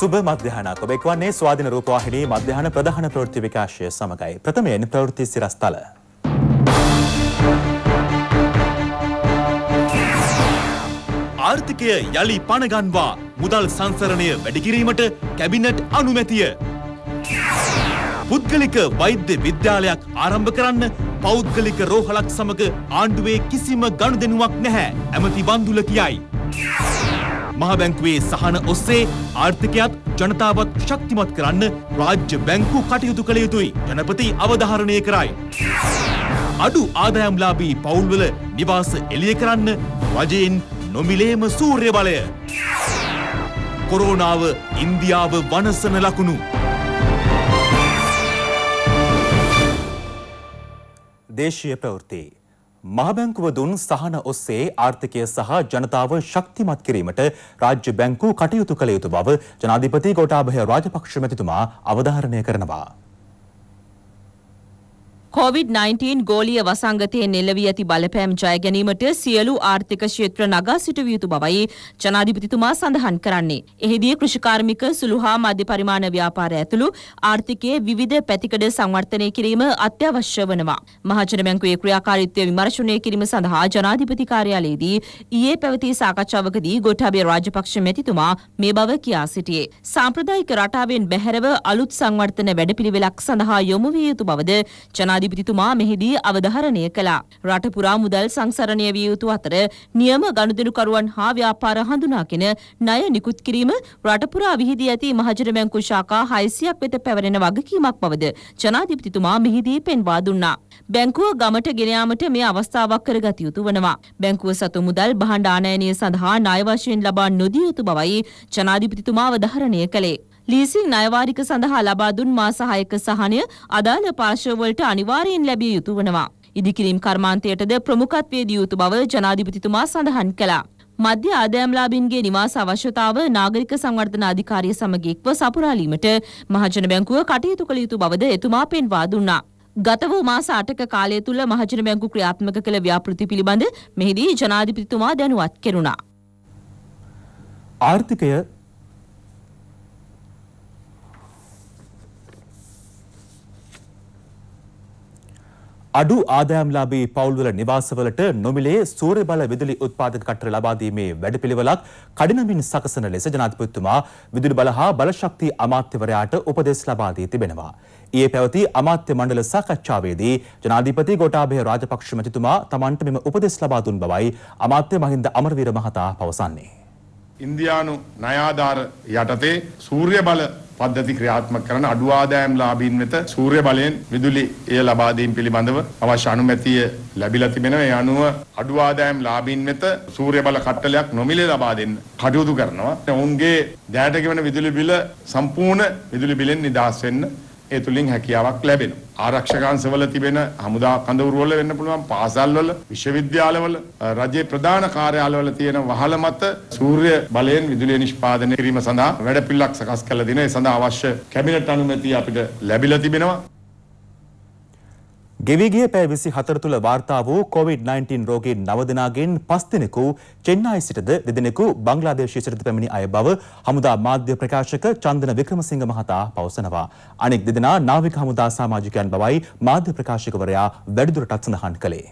සුබ මධ්‍යහනක් ඔබ එක්වන්නේ ස්වාධීන රූපවාහිනී මධ්‍යහන ප්‍රධාන ප්‍රවෘත්ති විකාශය සමගයි. ප්‍රථමයෙන් ප්‍රවෘත්ති සිරස්තල. ආර්ථිකය යළි පණගන්වා මුදල් සංසරණය වැඩිකිරීමට කැබිනට් අනුමැතිය. පුද්ගලික වෛද්‍ය විද්‍යාලයක් ආරම්භ කරන්න පෞද්ගලික රෝහලක් සමග ආණ්ඩුවේ කිසිම ගණුදෙනුවක් නැහැ ඇමති බන්දුල කියයි. මහබැංකුවේ සහන ඔස්සේ ආර්ථිකයත් ජනතාවත් ශක්තිමත් කරන්න රාජ්‍ය බැංකු කටයුතු කළ යුතුයි ජනපති අවධාරණය කරයි. අඩු ආදායම්ලාබී පවුල්වල නිවාස එළිය කරන්න රජයෙන් නොමිලේම සූර්ය බලය. කොරෝනාව ඉන්දියාව වනසන ලකුණු. දේශීය පැවෘතිේ. මහබැංකුව දුන් සහන ඔස්සේ ආර්ථිකය සහ ජනතාව ශක්තිමත් කිරීමට රාජ්‍ය බැංකු කටයුතු කළ යුතු බව ජනාධිපති ගෝඨාභය රාජපක්ෂ මැතිතුමා අවධාරණය කරනවා. COVID-19 ගෝලීය වසංගතයේ නෙළවී ඇති බලපෑම් ජය ගැනීමට සියලු ආර්ථික ක්ෂේත්‍ර නගා සිටවිය යුතු බවයි ජනාධිපතිතුමා සඳහන් කරන්නේ. එහිදී කෘෂිකාර්මික සුළු හා මධ්‍ය පරිමාණ ව්‍යාපාර ඇතුළු ආර්ථිකයේ විවිධ පැතිකඩ සංවර්ධනය කිරීම අත්‍යවශ්‍ය වනවා. මහජන බැංකුවේ ක්‍රියාකාරීත්වය විමර්ශනය කිරීම සඳහා ජනාධිපති කාර්යාලයේදී ඊයේ පැවති සාකච්ඡාවකදී ගෝඨාභය රාජපක්ෂ මැතිතුමා මේ බව කියා සිටියේ. සාම්ප්‍රදායික රටාවෙන් බැහැරව අලුත් සංවර්ධන වැඩපිළිවෙලක් සඳහා යොමු විය යුතු බවද ජනාධිපති ජනාධිපතිතුමා මෙහිදී අවධාරණය කළා. රට පුරා මුදල් සංසරණය විය යුතු අතර නියම ගනුදෙනුකරුවන් හා ව්‍යාපාර හඳුනාගෙන ණය නිකුත් කිරීම රට පුරා විහිදී ඇති මහජන බැංකු ශාඛා 600ක් වෙත පැවරෙන වගකීමක් බවද ජනාධිපතිතුමා මෙහිදී පෙන්වා දුන්නා. බැංකුව ගමට ගෙන යාමට මේ අවස්ථාවක් කරගත යුතු වනවා. බැංකුව සතු මුදල් බහඬ ආනයනය සඳහා ණය වශයෙන් ලබා නොදිය යුතු බවයි ජනාධිපතිතුමා අවධාරණය කළේ. ලීසින් ණයවාරික සඳහා ලබා දුන් මාස 6ක සහනය අදාළ පාර්ශවවලට අනිවාර්යෙන් ලැබිය යුතු වනවා. ඉදිකිරීම් කර්මාන්තයටද ප්‍රමුඛත්වයේ දිය යුතු බව ජනාධිපතිතුමා සඳහන් කළා. මධ්‍ය ආදායම්ලාභීන්ගේ නිවාස අවශ්‍යතාව නාගරික සංවර්ධන අධිකාරිය සමග එක්ව සපුරාලීමට මහජන බැංකුව කටයුතු කළ යුතු බවද එතුමා පෙන්වා දුන්නා. ගත වූ මාස 8ක කාලය තුල මහජන බැංකු ක්‍රියාත්මක කළ ව්‍යාපෘති පිළිබඳ මෙහිදී ජනාධිපතිතුමා දැනුවත් කෙරුණා. ආර්ථිකය අඩු ආදායම්ලාභී පවුල්වල නිවාසවලට නොමිලේ සූර්යබල විදුලි උත්පාදක කටර ලබා දීමේ වැඩපිළිවෙලක් කඩිනමින් සකසන ලෙස ජනාධිපතිතුමා විදුලි බල හා බලශක්ති අමාත්‍යවරයාට උපදෙස් ලබා දී තිබෙනවා. ඊයේ පැවති අමාත්‍ය මණ්ඩල සාකච්ඡාවේදී ජනාධිපති ගෝඨාභය රාජපක්ෂ මැතිතුමා තමන්ට මෙම උපදෙස් ලබා දුන් බවයි අමාත්‍ය මහින්ද අමරවීර මහතා පවසන්නේ. ඉන්දියානු ණයාධාර යටතේ සූර්ය බල පද්ධති ක්‍රියාත්මක කරන අඩු ආදායම් ලාභීන් වෙත සූර්ය බලයෙන් විදුලි එය ලබා දීම පිළිබඳව අවශ්‍ය අනුමැතිය ලැබිලා තිබෙනවා. ඒ අනුව අඩු ආදායම් ලාභීන් වෙත සූර්ය බල කට්ටලයක් නොමිලේ ලබා දෙන්න කටයුතු කරනවා. ඔවුන්ගේ දැයට ගෙවන විදුලි බිල සම්පූර්ණ විදුලි බිලෙන් නිදහස් වෙන්න ඒ තුලින් හැකියාවක් ලැබෙනවා. ආරක්ෂකාංශවල තිබෙන හමුදා කඳවුරුවල වෙන්න පුළුවන් පාසල්වල විශ්වවිද්‍යාලවල රජයේ ප්‍රධාන කාර්යාලවල තියෙන වහල මත සූර්ය බලයෙන් විදුලිය නිෂ්පාදනය කිරීම සඳහා වැඩපිළිවෙලක් සකස් කළ දින ඒ සඳහා අවශ්‍ය කැබිනට් අනුමැතිය අපිට ලැබිලා තිබෙනවා. ගෙවිගිය පැය 24 තුල වාර්තා වූ COVID-19 රෝගීන් 9 දෙනාගෙන් 5 දෙනෙකු චෙන්නයි සිටද දෙදෙනෙකු බංග්ලාදේශය සිටද පැමිණි අය බව හමුදා මාධ්‍ය ප්‍රකාශක චන්දන වික්‍රමසිංහ මහතා පවසනවා. අනෙක් දෙදෙනා නාවික හමුදා සමාජිකයන් බවයි මාධ්‍ය ප්‍රකාශකවරයා වැඩිදුරටත් සඳහන් කළේ.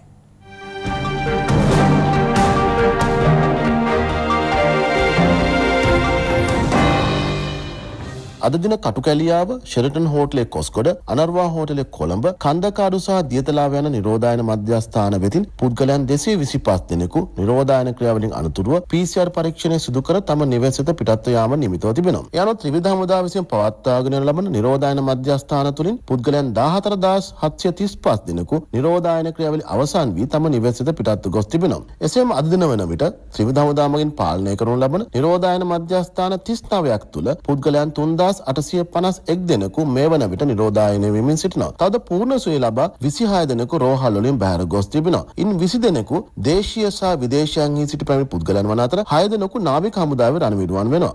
අද දින කටුකැලියාව ෂෙරටන් හෝටලේ කොස්කොඩ අනර්වා හෝටලේ කොළඹ කන්දකාඩු සහ දියතලාව යන නිරෝධායන මධ්‍යස්ථාන වෙතින් පුද්ගලයන් දෙසේ විසි පස් දෙනෙකු නිරෝධායන ක්‍රියාවලින් අනතුරුව PCR පරීක්ෂණය සිදු කර තම නිවසත පිටත්ව යාම නිමිතව තිබෙනවා. යනු ත්‍රිවිධ හමුදා විසින් පවත්වාගෙන ලබන නිරෝධායන මධ්‍යස්ථාන තුළින් පුද්ගලයන් දාහතර දහස් හත්සිය තිස් පස් දෙනෙකු නිරෝධායන ක්‍රියාවලි අවසන් වී තම නිවසිත පිටත්තු ගොස් තිබෙනවා. එසේම අද දින වන විට ත්‍රිවිධ හමුදාමගින් පාලනය කරනු ලබන නිරෝධායන මධ්‍යස්ථාන 39ක් තුළ පුද්ගලයන් 3000 එක්දහස් අටසිය පනස් එක් දෙනකු මේ වන විට නිරෝධායනය වෙමින් සිටිනවා. තද පූර්ණ සුවය ලබා විසිහය දෙනකු රෝහල් වලින් බැහැර ගොස් තිබෙනවා. ඉන් විසි දෙනෙකු දේශීය සහ විදේශයන්හි සිටි පැමිණි පුද්ගලයන් වන අතර හය දෙනෙකු නාවික හමුදාවේ රණවිඩුවන් වෙනවා.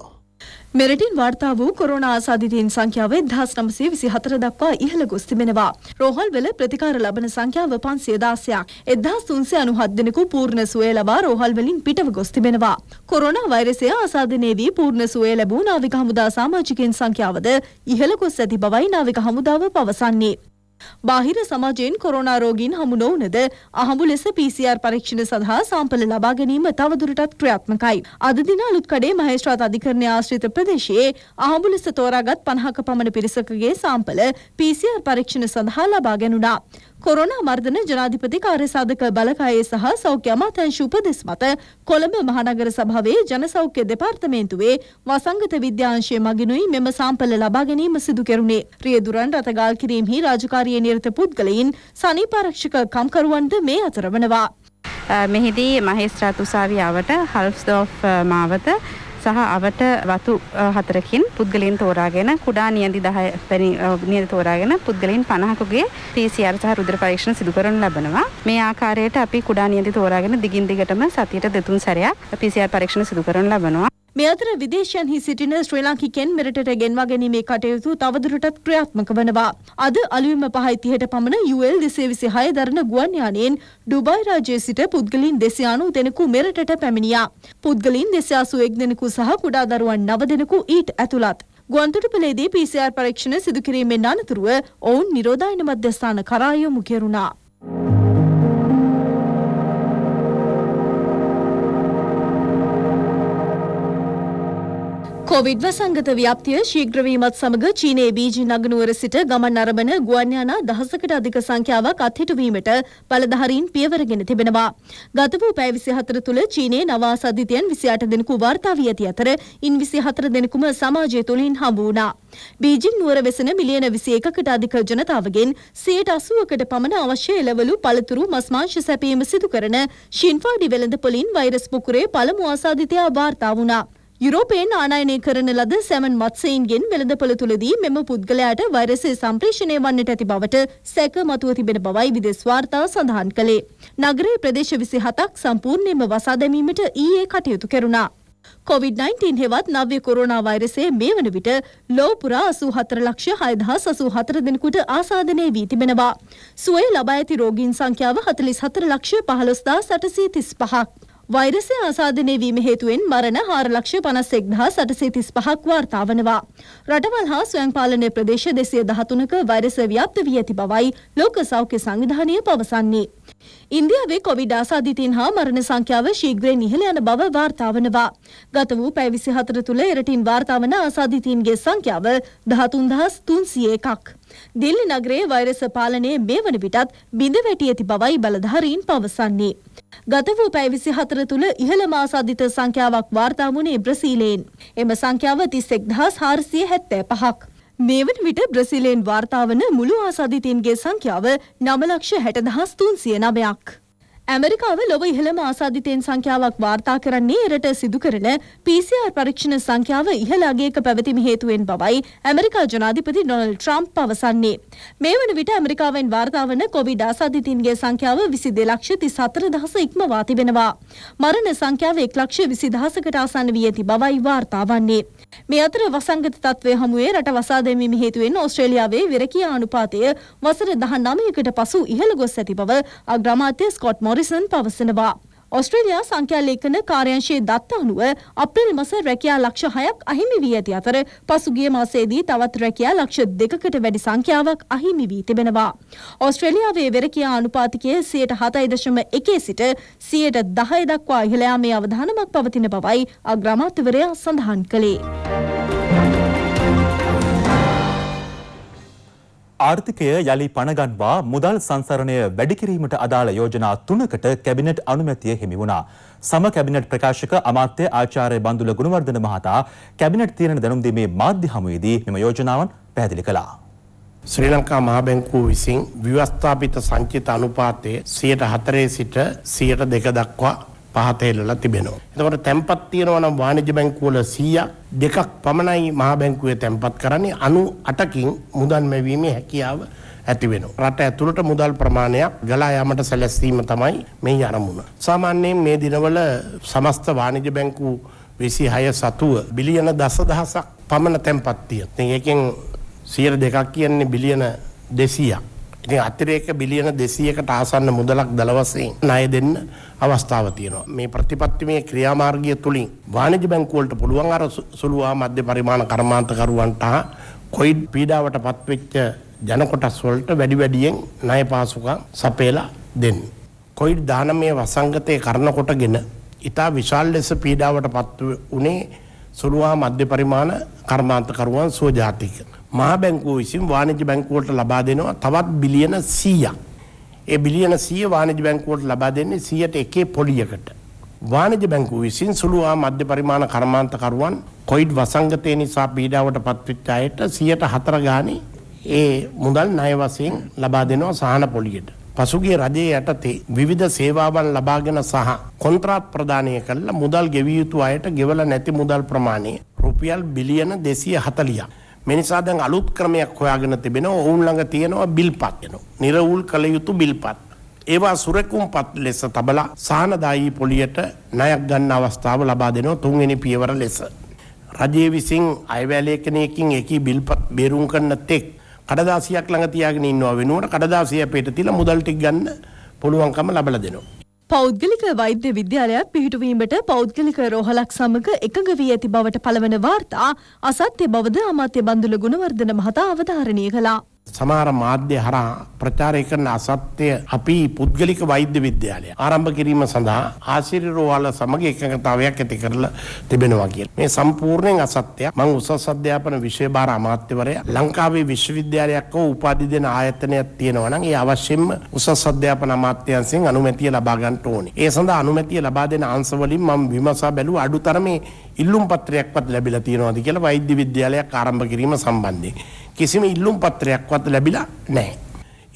මෙරටින් වාර්තා වූ කොරෝනා ආසාදිතයින් සංඛ්‍යාව 1924 දක්වා ඉහළ ගොස් තිබෙනවා. රෝහල්වල ප්‍රතිකාර ලබන සංඛ්‍යාව 516ක්. 1397 දෙනෙකු පූර්ණ සුවය ලබා රෝහල්වලින් පිටව ගොස් තිබෙනවා. කොරෝනා වෛරසය ආසාදනයේදී පූර්ණ සුවය ලැබූ නාවික හමුදා සමාජිකයන් සංඛ්‍යාවද ඉහළ ගොස් ඇති බවයි නාවික හමුදාව පවසන්නේ. බාහිර සමාජයෙන් කොරෝනා රෝගීන් හමු නොවුනද අහඹු ලෙස PCR පරීක්ෂණ සඳහා සාම්පල ලබා ගැනීම තවදුරටත් ක්‍රියාත්මකයි. අද දින අලුත් කඩේ මහේස්ත්‍රාත් අධිකරණය ආශ්‍රිත ප්‍රදේශයේ අහඹු ලෙස තෝරාගත් 50ක පමණ පිරිසකගේ සාම්පල PCR පරීක්ෂණ සඳහා ලබා ගැනුණා. කොරෝනා මර්ධන ජනාධිපති කාර්යසාධක බලකායේ සහ සෞඛ්‍ය අමාත්‍යාංශ උපදෙස් මත කොළඹ මහනගර සභාවේ ජනසෞඛ්‍ය දෙපාර්තමේන්තුවේ වසංගත විද්‍යාංශය මගිනුයි මෙම සාම්පල ලබා ගැනීම සිදු කෙරුණේ. රියදුරන් රටගාල් කිරීමෙහි රාජකාරියේ නිරත පුද්ගලයින් සනීපාරක්ෂක කම්කරුවන්ද මේ අතර වනවා. මෙහිදී මහේස්ත්‍රාත් උසාවියාවට හල්ෆ්ස්ඩෝෆ් uh, මාවත සහ අවට වතු හතරකින් පුද්ගලයන් තෝරාගෙන කුඩා නියදි 10 වැනි නියදි තෝරාගෙන පුද්ගලයන් 50කගේ PCR සහ රුධිර පරීක්ෂණ සිදු කරනු ලබනවා. මේ ආකාරයට අපි කුඩා නියදි තෝරාගෙන දිගින් දිගටම සතියට දෙතුන් සැරයක් PCR පරීක්ෂණ සිදු කරනු ලබනවා. මේ අතර විදේශයන්හි සිටින ශ්‍රී ලාංකිකයන් මෙරටට ගෙන්වා ගැනීමේ කටයුතු තවදුරටත් ක්‍රියාත්මක වනවා. අද අලුයම 5:30ට පමණ UL 226 දරන ගුවන් යානයෙන් ඩුබායි රාජ්‍යයේ සිට පුද්ගලයන් 290 දෙනෙකු මෙරටට පැමිණියා. පුද්ගලයන් 281 දෙනෙකු සහ කුඩා දරුවන් 9 දෙනෙකු ඊට ඇතුළත්. ගුවන්තොටුපළේදී PCR පරීක්ෂණ සිදු කිරීමෙන් අනතුරුව ඔවුන් නිරෝධායන මධ්‍යස්ථාන කරා යොමු කෙරුණා. කොවිඩ් වසංගත ව්‍යාප්තිය ශීඝ්‍රවීමත් සමග චීනයේ බීජිං නගනුවර සිට ගමන් අරඹන ගුවන් යානා දහසකට අධික සංඛ්‍යාවක් අත්හිටුවීමට බලධාරීන් පියවරගෙන තිබෙනවා. ගත වූ පැය 24 තුළ චීනයේ නව ආසාදිතයන් 28 දෙනෙකු වාර්තා වී ඇති අතර ඉන් 24 දෙනෙකුම සමාජය තුළින් හම්බ වුණා. බීජිං නුවර වෙසෙන මිලියන 21කට අධික ජනතාවගෙන් 80%කට පමණ අවශ්‍ය එළවලු පළතුරු මස් මාංශ සැපීම සිදු කරන ෂින්ෆාඩි වෙළඳ පොලින් වෛරස් පුකුරේ පළමු ආසාදිතයා වාර්තා වුණා. යුරෝපයෙන් ආනයනය කරන ලද සැමන් මත්සයින්ගෙන් වෙළඳපළ තුළදී මෙම පුද්ගලයාට වෛරසය සම්ප්‍රේෂණය වන්නට ඇති බවට සැක මතුව තිබෙන බවයි විදෙස් වාර්තා සඳහන් කළේ. නගරයේ ප්‍රදේශ විසි හතක් සම්පූර්ණයෙන්ම වසා දැමීමට ඊයේ කටයුතු කෙරුණා. කොවිD-19 හෙවත් නව්‍ය කොරෝනා වෛරසය මේ වන විට ලෝපුරා අසූ හතර ලක්ෂ හයදහස් අසූ හතර දෙනෙකුට ආසාදනය වී තිබෙනවා. සුවය ලබා ඇති රෝගීන් සංඛ්‍යාව හතලිස් හතර ලක්ෂ පහළොස්දා සටසී තිස් පහක්. වෛරසය ආසාධනය වීම හේතුවෙන් මරණ 4,51,835ක් වාර්තා වනවා. රටවල් හා ස්වයංපාලන ප්‍රදේශ 213ක වෛරස ව්‍යාප්ත වී ඇති බවයි ලෝක සෞඛ්‍ය සංවිධානය පවසන්නේ. ඉන්දියාවේ කොවිඩ් ආසාදිතයින් හා මරණ සංඛ්‍යාව ශීඝ්‍රයෙන් ඉහළ යන බව වාර්තා වනවා. ගත වූ පැය 24 තුල එරටින් වාර්තා වන ආසාදිතයින්ගේ සංඛ්‍යාව 13301ක්. දිල්ලි නගරයේ වෛරස පාලනයේ මේ වන විටත් බිඳ වැටි ඇති බවයි බලධාරීන් පවසන්නේ. ගත වූ පැය 24 තුල ඉහළම ආසාදිත සංඛ්‍යාවක් වාර්තා වුණේ බ්‍රසීලයෙන්. එම සංඛ්‍යාව 31475ක්. මේ වන විට බ්‍රසිලයෙන් වාර්තාාවන මුළු ආසාධිතීන්ගේ සංඛ්‍යාව නමලක්ෂ හැටදහස් තුන් සිය නමයක්. ඇමරිකාව ලොව ඉහළම ආසාධිතයෙන් සංඛ්‍යාවක් වාර්තා කරන්නේ එරට සිදු කරන PCR පරීක්ෂණ සංඛ්‍යාව ඉහළ අගයක පැවතීම හේතුවෙන් බවයි ඇමරිකා ජනාධිපති ඩොනල්ඩ් ට්‍රම්ප් පවසන්නේ. මේ වන විට ඇමරිකාවෙන් වාර්තා වන කොවිඩ් ආසාධිතයින්ගේ සංඛ්‍යාව 22,34,000 ඉක්මවා තිබෙනවා. මරණ සංඛ්‍යාව 1,20,000කට ආසන්න වී ඇති බවයි වාර්තා වන්නේ. මේ අතර වසංගත තත්ත්වය හමුවේ රට වසා දැමීම හේතුවෙන් ඕස්ට්‍රේලියාවේ වෙරකියා අනුපාතය වසර 19කට පසු ඉහළ ගොස් ඇති බව අග්‍රාමාත්‍ය ස්කොට් මොරිස් මොරිසන් පවසනවා. ඔස්ට්‍රේලයා සංඛ්‍යා ලේඛන කාර්යංශයේ දත්ත අනුව අප්‍රේල් මස රැකියා ලක්ෂ 6ක් අහිමි වී ඇති අතර පසුගිය මාසයේදී තවත් රැකියා ලක්ෂ 2කට වැඩි සංඛ්‍යාවක් අහිමි වී තිබෙනවා. ඔස්ට්‍රේලියාවේ වෙරකියා අනුපාතිකය 7.1 සිට 10 දක්වා ඉහළ යාමේ අවධානමක් පවතින බවයි අග්‍රාමාත්‍යවරයා සඳහන් කළේ. ආර්ථිකය යළි පණගන්වා මුදල් සංසරණය වැඩි කිරීමට අදාළ යෝජනා තුනකට කැබිනට් අනුමැතිය හිමි වුණා. සම කැබිනට් ප්‍රකාශක අමාත්‍ය ආචාර්ය බන්දුල ගුණවර්ධන මහතා කැබිනට් තීරණ දැනුම් දීමේ මාධ්‍ය හමුවේදී මෙම යෝජනාවන් පැහැදිලි කළා. ශ්‍රී ලංකා මහා බැංකුව විසින් ව්‍යවස්ථාපිත සංචිත අනුපාතය 104 සිට 102 දක්වා පහත එල්ලලා තිබෙනවා. එතකොට තැම්පත් තියෙනවා නම් වාණිජ බැංකුවල 100ක් දෙකක් පමණයි මහා බැංකුවේ තැම්පත් කරන්නේ 98කින් මුදල් මැවීමේ හැකියාව ඇති වෙනවා. රට ඇතුළට මුදල් ප්‍රමාණයක් ගලා යාමට සැලැස්වීම තමයි මේ අරමුණ. සාමාන්‍යයෙන් මේ දිනවල සමස්ත වාණිජ බැංකු 26 සතුව බිලියන දසදහසක් පමණ තැම්පත් තියෙනවා. ඒකෙන් 100 දෙකක් කියන්නේ බිලියන 200ක්. ඉතින් අතිරේක බිලියන 200කට ආසන්න මුදලක් දල වශයෙන් ණය දෙන්න අවස්ථාව තියෙනවා. මේ ප්‍රතිපත්තිමේ ක්‍රියාමාර්ගය තුලින් වාණිජ බැංකුවලට පුළුවන් අර සුළුවා මධ්‍ය පරිමාණ කර්මාන්තකරුවන්ට කොයිඩ් පීඩාවට පත්වෙච්ච ජන කොටස් වලට වැඩි වැඩියෙන් ණය පාසුකම් සපයලා දෙන්න. කොයිඩ් දානමය වසංගතයේ කරන කොටගෙන ඊට විශාල ලෙස පීඩාවට පත් වුණේ සුළුවා මධ්‍ය පරිමාණ කර්මාන්තකරුවන් සුවජාතික මහා බැංකුව විසින් වාණිජ බැංකුවට ලබා දෙනවා තවත් බිලියන 100ක්. ඒ බිලියන 100 වාණිජ බැංකුවට ලබා දෙන්නේ 101 පොලියකට. වාණිජ බැංකුව විසින් සුළු ආ මධ්‍ය පරිමාණ කර්මාන්තකරුවන් කොවිඩ් වසංගතය නිසා පීඩාවට පත්වෙච්ච අයට 104 ගානේ ඒ මුදල් ණය වශයෙන් ලබා දෙනවා සහන පොලියට. පසුගිය රජයේ යටතේ විවිධ සේවාවන් ලබාගෙන සහ කොන්ත්‍රාත් ප්‍රදානය කළ මුදල් ගෙවිය යුතු අයට ගෙවල නැති මුදල් ප්‍රමාණය රුපියල් බිලියන 240ක්. මිනිසා දැන් අලුත් ක්‍රමයක් හොයාගෙන තිබෙන ඔවුන් ළඟ තියෙනවා බිල්පත් යන නිරවුල් කළ යුතු බිල්පත් ඒවා සුරකුම්පත් ලෙස තබලා සානදායි පොලියට ණයක් ගන්න අවස්ථාව ලබා දෙනවා තුන්වෙනි පියවර ලෙස රජයේ විසින් අයවැලේකණයකින් එකී බිල්පත් බේරුම් කරන තෙක් කඩදාසියක් ළඟ තියාගෙන ඉන්නවා වෙනුවට කඩදාසිය පිට තියලා මුදල් ටික ගන්න පුළුවන්කම ලබලා දෙනවා පෞද්ගලික වෛද්‍ය විද්‍යාලයක් පිහිටුවීමට පෞද්ගලික රෝහලක් සමග එකඟ වී ඇති බවට පළවන වාර්තා අසත්‍ය බවද අමාත්‍ය බන්දුල ගුණවර්ධන මහතා අවධාරණය කළා. සමහර මාධ්‍ය හරහා ප්‍රචාරය කරන අසත්‍යය අපි පුද්ගලික වෛද්‍ය විද්‍යාලය ආරම්භ කිරීම සඳහා ආශිරි රෝහල සමග එකඟතාවයක් ඇති කරලා තිබෙනවා කියලා. මේ සම්පූර්ණයෙන් අසත්‍යය. මම උසස් අධ්‍යාපන විෂය භාර අමාත්‍යවරයා ලංකාවේ විශ්වවිද්‍යාලයක් හෝ උපාධි දෙන ආයතනයක් තියෙනවා නම් ඒ අවශ්‍යම උසස් අධ්‍යාපන අමාත්‍යංශයෙන් අනුමැතිය ලබා ගන්න ඕනේ. ඒ සඳහා අනුමැතිය ලබා දෙන අංශ වලින් මම විමසා බැලුවා අඩුතරමේ ඉල්ලුම් පත්‍රයක්වත් ලැබිලා තියෙනවද කියලා වෛද්‍ය විද්‍යාලයක් ආරම්භ කිරීම සම්බන්ධයෙන් කිසිම ඉල්ලුම් පත්‍රයක්වත් ලැබිලා නැහැ.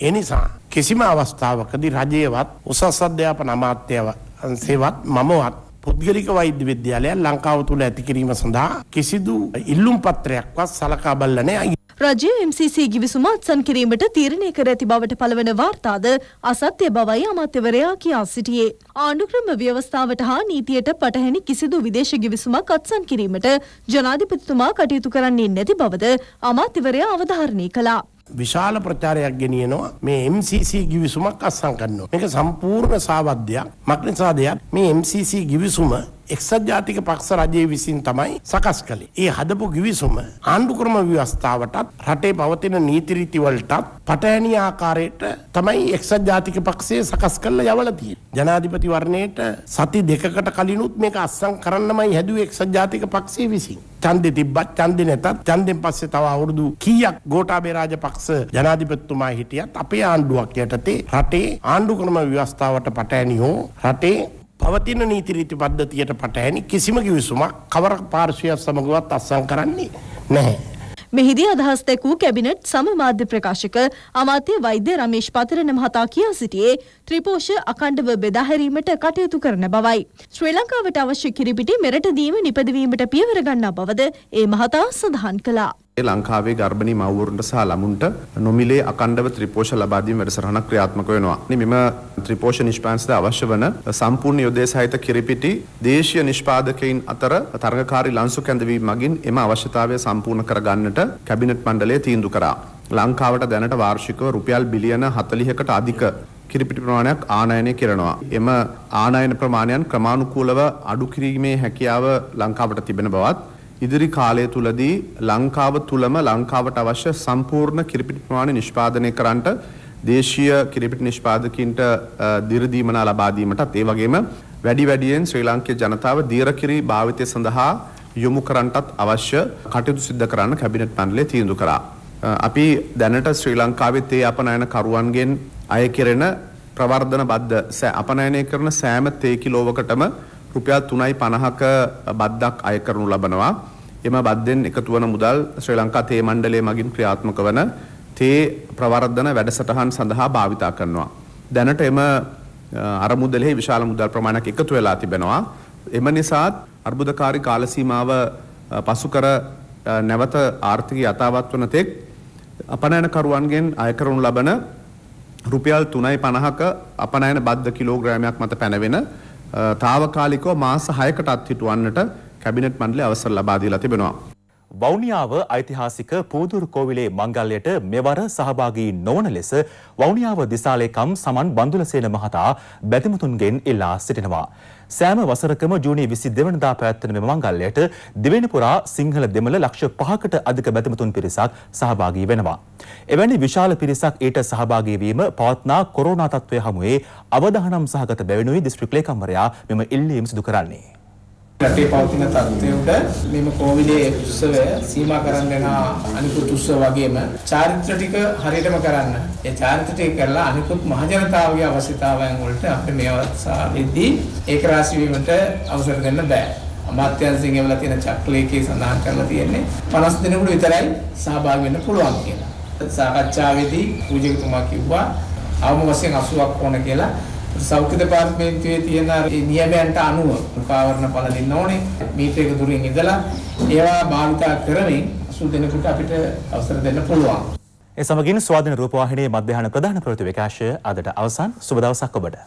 ඒ නිසා කිසිම අවස්ථාවකදී රජයවත් උසස් අධ්‍යාපන අමාත්‍යාංශයවත් මමවත් පුද්ගලික වෛද්‍ය විද්‍යාලය ලංකාව තුළ ඇති කිරීම සඳහා කිසිදු ඉල්ලුම් පත්‍රයක්වත් සලකා බල්ලා නැහැ. රජය MCC ගිවිසුම අත්සන් කිරීමට තීරණය කර ඇති බවට පළවන වාර්තාද අසත්‍ය බවයි අමාත්‍යවරයා කියා සිටියේ. ආණ්ඩුක්‍රම ව්‍යවස්ථාවට හා නීතියට පටහැනි කිසිදු විදේශ ගිවිසුමක් අත්සන් කිරීමට ජනාධිපතිතුමා කටයුතු කරන්නේ නැති බවද අමාත්‍යවරයා අවධාරණය කළා. විශාල ප්‍රචාරයක් ගෙනියනවා මේ MCC ගිවිසුමක් අත්සන් කරනවා. මේක සම්පූර්ණ සාවද්‍යයක්. මක්නිසා දෙයක් මේ MCC ගිවිසුම එක්සත් ජාතික පක්ෂ රජය විසින් තමයි සකස් කළේ. ඒ හදපු ගිවිසුම ආණ්ඩු ක්‍රම ව්‍යවස්ථාවටත් රටේ පවතින නීති රීතිවලටත් පටහැනි ආකාරයට තමයි එක්සත් ජාතික පක්ෂය සකස් කරලා යවලා තියෙන්නේ. ජනාධිපතිවරණයට සති දෙකකට කලිනුත් මේක අත්සන් කරන්නමයි හැදුවේ එක්සත් ජාතික පක්ෂය විසින්. ඡන්දෙ තිබ්බත් ඡන්දෙ නැතත් ඡන්දෙන් පස්සේ තව අවුරුදු කීයක් ගෝඨාභය රාජපක්ෂ ජනාධිපතිතුමා හිටියත් අපේ ආණ්ඩුවක් යටතේ රටේ ආණ්ඩු ක්‍රම ව්‍යවස්ථාවට පටහැනි හෝ රටේ පවතින නීති රීති පද්ධතියට පටහැනි කිසිම කිවිසුමක් කවර පාර්ශ්වයක් සමගවත් අත්සන් කරන්නේ නැහැ. මෙහිදී අදහස් දැකූ කැබිනට් සම මාධ්‍ය ප්‍රකාශක අමාත්‍ය වෛද්‍ය රමේෂ් පතරණ මහතා කියා සිටියේ ත්‍රිපෝෂ අඛණ්ඩව බෙදා හැරීමට කටයුතු කරන බවයි. ශ්‍රී ලංකාවට අවශ්‍ය කිරිපිටි මෙරටදීම නිපදවීමට පියවර ගන්නා බවද ඒ මහතා සඳහන් කළා. ඒ ලංකාවේ ගර්භණී මව්වරුන්ට සහ ළමුන්ට නොමිලේ අකණ්ඩව ත්‍රිපෝෂ ලබා දීම වැඩසටහනක් ක්‍රියාත්මක වෙනවා. මෙම ත්‍රිපෝෂ නිෂ්පාදනයට අවශ්‍ය වන සම්පූර්ණ යොදේ සහිත කිරිපිටි දේශීය නිෂ්පාදකයින් අතර තරගකාරී ලන්සු කැඳවීම මගින් එම අවශ්‍යතාවය සම්පූර්ණ කරගන්නට කැබිනට් මණ්ඩලය තීන්දුව කරා. ලංකාවට දැනට වාර්ෂිකව රුපියල් බිලියන 40කට අධික කිරිපිටි ප්‍රමාණයක් ආනයනය කරනවා. එම ආනයන ප්‍රමාණයන් ක්‍රමානුකූලව අඩු කිරීමේ හැකියාව ලංකාවට තිබෙන බවත් ඉදිරි කාලය තුලදී ලංකාව තුලම ලංකාවට අවශ්‍ය සම්පූර්ණ කිරිපිටි ප්‍රමාණය නිෂ්පාදනය කරන්නට දේශීය කිරිපිටි නිෂ්පාදකින්ට දිරදීමනා ලබා දීමටත් ඒ වගේම වැඩි වැඩියෙන් ශ්‍රී ලාංකික ජනතාව දීරකිරි භාවිතය සඳහා යොමු කරන්නටත් අවශ්‍ය කටයුතු සිදු කරන්න කැබිනට් මණ්ඩලය තීන්දුව කරා. අපි දැනට ශ්‍රී ලංකාවෙත් ඒ අපනයන කරුවන්ගෙන් අය කෙරෙන ප්‍රවර්ධන බද්ධ අපනයනය කරන සෑම තේ කිලෝවකටම රුපියල් 3.50ක බද්දක් අය කරනු ලබනවා. එම බද්දෙන් එකතු වන මුදල් ශ්‍රී ලංකා තේ මණ්ඩලය මගින් ක්‍රියාත්මක වන තේ ප්‍රවර්ධන වැඩසටහන් සඳහා භාවිතා කරනවා. දැනට එම අරමුදලෙහි විශාල මුදල් ප්‍රමාණයක් එකතු වෙලා තිබෙනවා. එම නිසාත් අර්බුදකාරී කාල සීමාව පසු කර නැවත ආර්ථික යථාවත් වන තෙක් අපනයනකරුවන්ගෙන් අයකරනු ලබන රුපියල් 3.50ක අපනයන බද්ද කිලෝග්‍රෑමයක් මත පැනවෙන తాවකාලිකව මාස 6කටත් හිටවන්නට කැබිනට් මණ්ඩලය අවසර ලබා දීලා තිබෙනවා. වවුනියාව ඓතිහාසික පූදුරු කෝවිලේ මංගල්‍යයට මෙවර සහභාගී නොවන ලෙස වවුනියාව දිසාලේකම් සමන් බන්දුලසේන මහතා බැතිමතුන්ගෙන් ඉල්ලා සිටිනවා. සෑම වසරකම ජූනි 22 වෙනිදා පැවැත්වෙන මෙම මංගල්‍යයට දෙවෙනි පුරා සිංහල දෙමළ ලක්ෂ 5කට අධික බැතිමතුන් පිරිසක් සහභාගී වෙනවා. එවැනි විශාල පිරිසක් ඊට සහභාගී වීම පවත්නා කොරෝනා තත්ත්වය හමුවේ අවධානම් සහගත බැවිනුයි දිස්ත්‍රික් ලේකම්වරයා මෙම ඉල්ලීම සිදු කරන්නේ. රටේ පවතින තත්ත්වයට මෙම කොවිඩේ උත්සවය සීමා කරන්න යන අනිකුත් උත්සව වගේම චාරිත්‍ර ටික හරියටම කරන්න. ඒ චාරිත්‍ර ටික කරලා අනිකුත් මහජනතාවගේ අවශ්‍යතාවයන් වලට අපේ මේ අවස්ථාවේදී ඒක රාශි වීමට අවසර දෙන්න බෑ. අමාත්‍යාංශයෙන් එවලා තියෙන චක්‍රලේඛයේ සඳහන් කරලා තියෙන්නේ 50 දිනකට විතරයි සහභාගී වෙන්න පුළුවන් කියලා. සාකච්ඡාවේදී පූජකතුමා කිව්වා අවම වශයෙන් 80ක් ඕන කියලා සෞඛ්‍ය දෙපාර්තමේන්තුවේ තියෙන නියමයන්ට අනුව උපකරණ පළ දෙන්න ඕනේ මීටරයක දුරින් ඉඳලා ඒවා භාවිතා කරමින් 80 දෙනෙකුට අපිට අවසර දෙන්න පුළුවන් ඒ සමගින් ස්වාධීන රූපවාහිනී මධ්‍යහන ප්‍රධාන ප්‍රවෘත්ති විකාශය අදට අවසන් සුබ දවසක් ඔබට